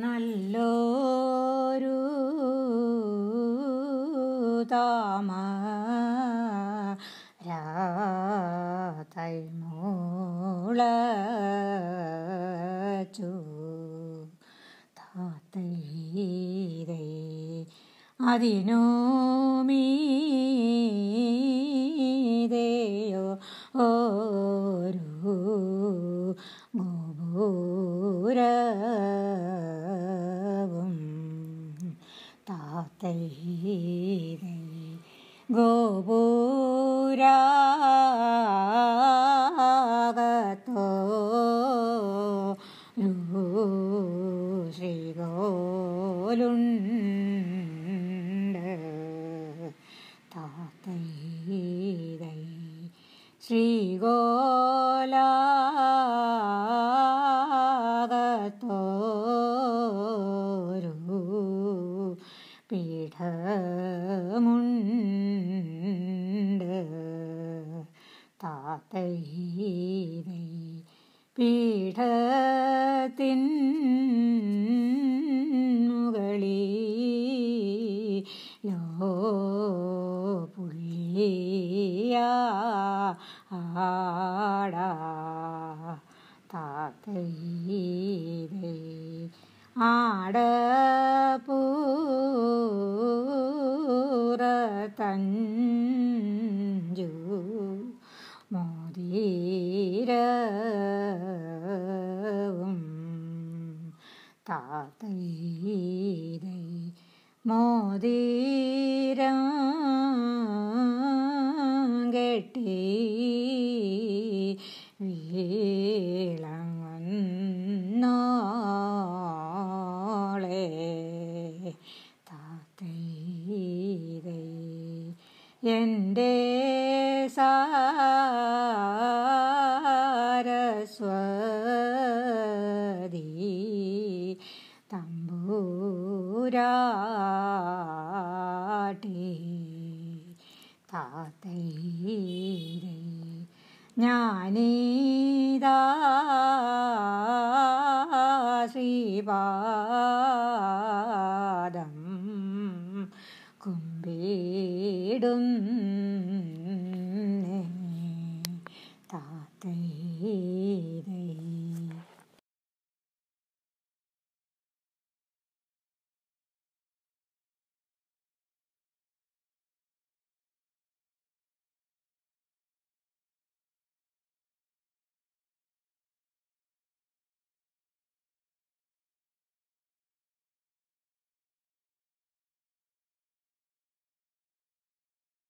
നല്ലോരു താമ രാതൈമോളു താത്തൈതൈ അതിനോമീതയോ ഓ തൈ ഗോപുരാഗതോ ശ്രീകോലുണ്ട് ശ്രീ ഗോല താപമുണ്ട് താത്തൈനൈ പീഠത്തിൻ മുകളി ലോ പുള്ളിയ ആടാ താത്തൈനൈ ആട പൂ തഞ്ചു മോതീരവും താത്തൈതൈ മോതീരം കെട്ടി വീളം എൻ്റെ സാരസ്വതി തമ്പൂരാട്ടി താത്തൈരേ ഞാനീതാ ശ്രീപാ đừng ta tây